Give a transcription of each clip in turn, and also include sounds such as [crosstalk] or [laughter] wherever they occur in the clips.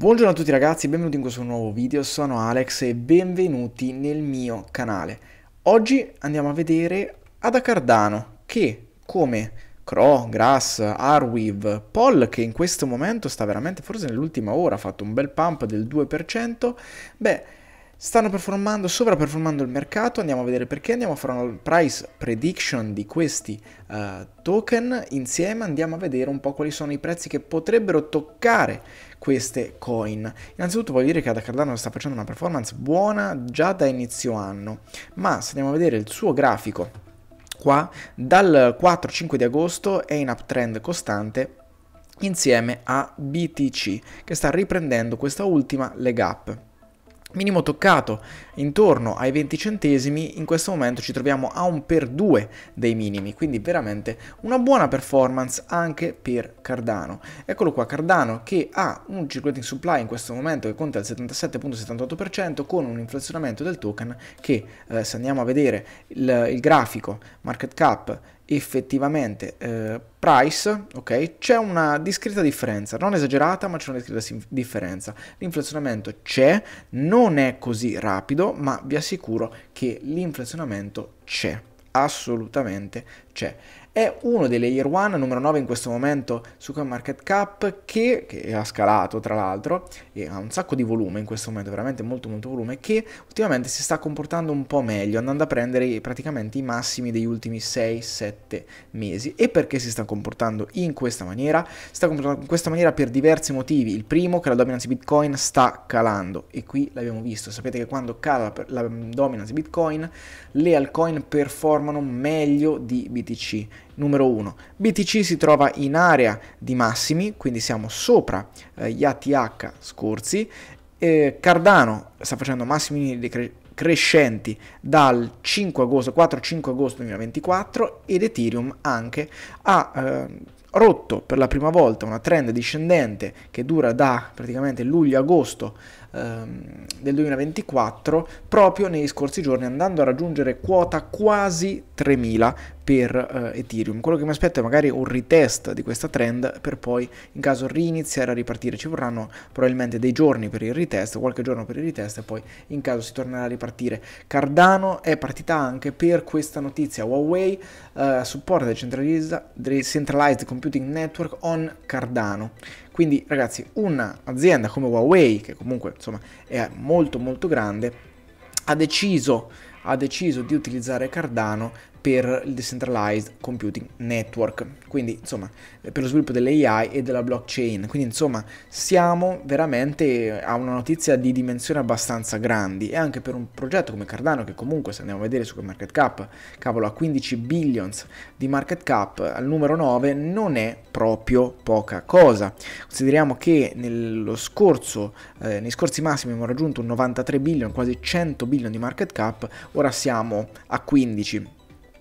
Buongiorno a tutti ragazzi, benvenuti in questo nuovo video, sono Alex e benvenuti nel mio canale. Oggi andiamo a vedere Ada Cardano che come Crow, Grass, Arwiv, Poll che in questo momento sta veramente forse nell'ultima ora ha fatto un bel pump del 2%, beh stanno performando, sovraperformando il mercato, andiamo a vedere perché, andiamo a fare una price prediction di questi uh, token insieme, andiamo a vedere un po' quali sono i prezzi che potrebbero toccare queste coin. Innanzitutto voglio dire che Ada Cardano sta facendo una performance buona già da inizio anno, ma se andiamo a vedere il suo grafico qua, dal 4-5 di agosto è in uptrend costante insieme a BTC che sta riprendendo questa ultima leg up minimo toccato intorno ai 20 centesimi in questo momento ci troviamo a un per 2 dei minimi quindi veramente una buona performance anche per Cardano eccolo qua Cardano che ha un circulating supply in questo momento che conta il 77.78% con un inflazionamento del token che eh, se andiamo a vedere il, il grafico market cap effettivamente eh, price, ok? C'è una discreta differenza, non esagerata, ma c'è una discreta differenza. L'inflazionamento c'è, non è così rapido, ma vi assicuro che l'inflazionamento c'è, assolutamente c'è è uno dei layer 1 numero 9 in questo momento su CoinMarketCap che, che ha scalato tra l'altro e ha un sacco di volume in questo momento, veramente molto molto volume, che ultimamente si sta comportando un po' meglio, andando a prendere praticamente i massimi degli ultimi 6-7 mesi. E perché si sta comportando in questa maniera? Si sta comportando in questa maniera per diversi motivi. Il primo, che la dominance Bitcoin sta calando e qui l'abbiamo visto, sapete che quando cala la dominance Bitcoin le altcoin performano meglio di BTC Numero 1, BTC si trova in area di massimi, quindi siamo sopra eh, gli ATH scorsi, eh, Cardano sta facendo massimi cre crescenti dal 4-5 agosto 2024 ed Ethereum anche ha eh, rotto per la prima volta una trend discendente che dura da praticamente luglio-agosto ehm, del 2024 proprio nei scorsi giorni andando a raggiungere quota quasi 3000 per eh, Ethereum. Quello che mi aspetto è magari un retest di questa trend per poi in caso riniziare a ripartire. Ci vorranno probabilmente dei giorni per il retest, qualche giorno per il retest e poi in caso si tornerà a ripartire. Cardano è partita anche per questa notizia. Huawei eh, supporta il Centralized Computing Network on Cardano. Quindi ragazzi, un'azienda come Huawei, che comunque insomma è molto molto grande, ha deciso, ha deciso di utilizzare Cardano per il Decentralized Computing Network, quindi insomma eh, per lo sviluppo delle AI e della blockchain. Quindi insomma siamo veramente a una notizia di dimensioni abbastanza grandi e anche per un progetto come Cardano che comunque se andiamo a vedere su market cap, cavolo a 15 billions di market cap al numero 9 non è proprio poca cosa. Consideriamo che nello scorso, eh, nei scorsi massimi abbiamo raggiunto un 93 billion, quasi 100 billion di market cap, ora siamo a 15 billion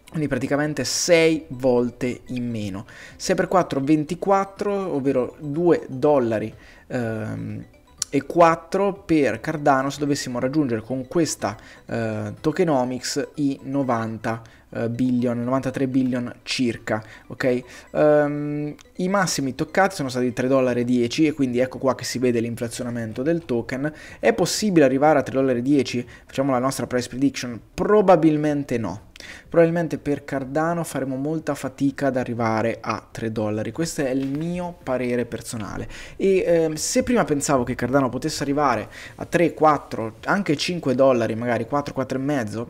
quindi praticamente 6 volte in meno. 6 x 4 24, ovvero 2 dollari ehm, e 4 per Cardano se dovessimo raggiungere con questa eh, tokenomics i 90 eh, billion, 93 billion circa, ok? Um, I massimi toccati sono stati 3,10 dollari e quindi ecco qua che si vede l'inflazionamento del token. È possibile arrivare a 3,10 dollari? Facciamo la nostra price prediction? Probabilmente no Probabilmente per Cardano faremo molta fatica ad arrivare a 3 dollari, questo è il mio parere personale. E ehm, se prima pensavo che Cardano potesse arrivare a 3, 4, anche 5 dollari, magari 4, 4,5,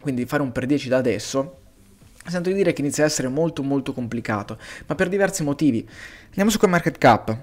quindi fare un per 10 da adesso, sento di dire che inizia a essere molto molto complicato, ma per diversi motivi. Andiamo su Market Cap.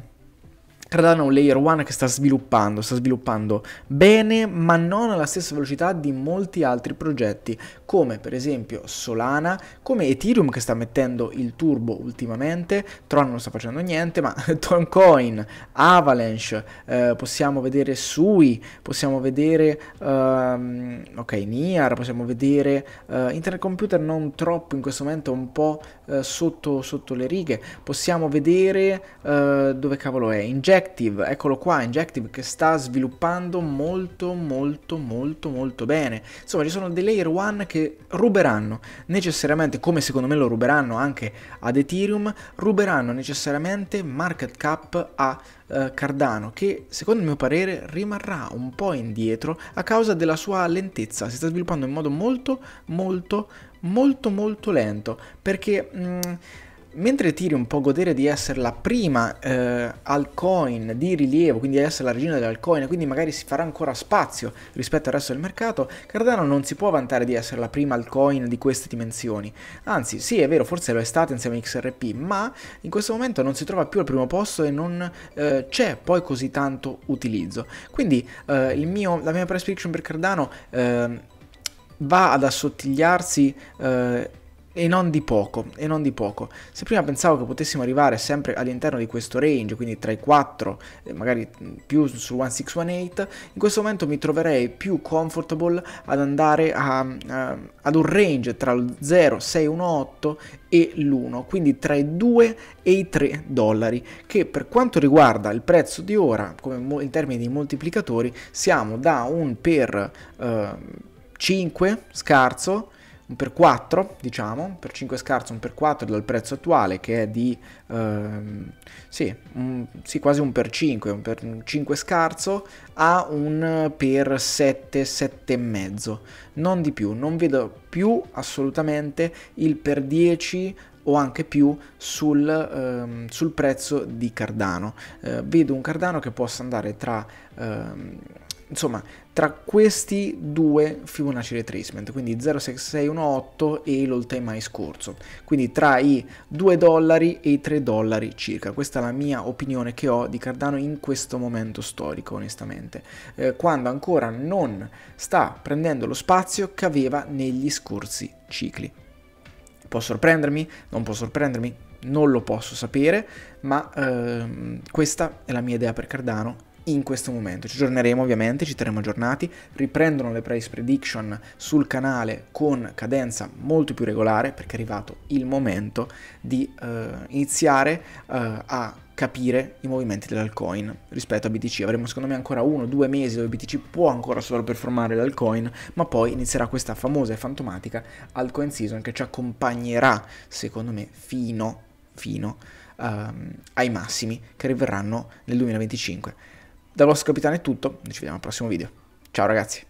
Cardano è un layer 1 che sta sviluppando, sta sviluppando bene, ma non alla stessa velocità di molti altri progetti, come per esempio Solana, come Ethereum che sta mettendo il turbo ultimamente, Tron non sta facendo niente, ma [laughs] Toncoin, Avalanche, eh, possiamo vedere Sui, possiamo vedere um, ok, Niar, possiamo vedere uh, Internet Computer non troppo in questo momento un po' uh, sotto, sotto, le righe, possiamo vedere uh, dove cavolo è, Inject Injective, eccolo qua, Injective che sta sviluppando molto molto molto molto bene. Insomma ci sono dei layer 1 che ruberanno necessariamente, come secondo me lo ruberanno anche ad Ethereum, ruberanno necessariamente market cap a eh, Cardano che secondo il mio parere rimarrà un po' indietro a causa della sua lentezza, si sta sviluppando in modo molto molto molto molto lento perché... Mh, mm, mentre Ethereum può godere di essere la prima eh, altcoin di rilievo, quindi di essere la regina delle quindi magari si farà ancora spazio rispetto al resto del mercato, Cardano non si può vantare di essere la prima altcoin di queste dimensioni. Anzi, sì, è vero, forse lo è stata insieme a XRP, ma in questo momento non si trova più al primo posto e non eh, c'è poi così tanto utilizzo. Quindi eh, mio, la mia prescription per Cardano ehm, va ad assottigliarsi eh, e non di poco, e non di poco. Se prima pensavo che potessimo arrivare sempre all'interno di questo range, quindi tra i 4, eh, magari mm, più su 1618, in questo momento mi troverei più comfortable ad andare a, a, ad un range tra il 0,618 e l'1, quindi tra i 2 e i 3 dollari, che per quanto riguarda il prezzo di ora, in termini di moltiplicatori, siamo da un per eh, 5 scarso, Diciamo, un per 4, diciamo, per 5 scarso un per 4 dal prezzo attuale che è di ehm, sì, un, sì, quasi un per 5, un per 5 scarso a un per 7, 7 e mezzo non di più, non vedo più assolutamente il per 10 o anche più sul, ehm, sul prezzo di Cardano. Eh, vedo un Cardano che possa andare tra ehm, insomma, tra questi due Fibonacci retracement, quindi 06618 e l'all time high scorso, quindi tra i 2 dollari e i 3 dollari circa. Questa è la mia opinione che ho di Cardano in questo momento storico, onestamente, eh, quando ancora non sta prendendo lo spazio che aveva negli scorsi cicli. Può sorprendermi? Non può sorprendermi? Non lo posso sapere, ma ehm, questa è la mia idea per Cardano in questo momento. Ci aggiorneremo ovviamente, ci terremo aggiornati, riprendono le price prediction sul canale con cadenza molto più regolare perché è arrivato il momento di eh, iniziare eh, a capire i movimenti dell'alcoin rispetto a BTC. Avremo secondo me ancora uno o due mesi dove BTC può ancora sovraperformare l'alcoin, ma poi inizierà questa famosa e fantomatica altcoin season che ci accompagnerà secondo me fino, fino um, ai massimi che arriveranno nel 2025. Dal vostro capitano è tutto, ci vediamo al prossimo video. Ciao ragazzi!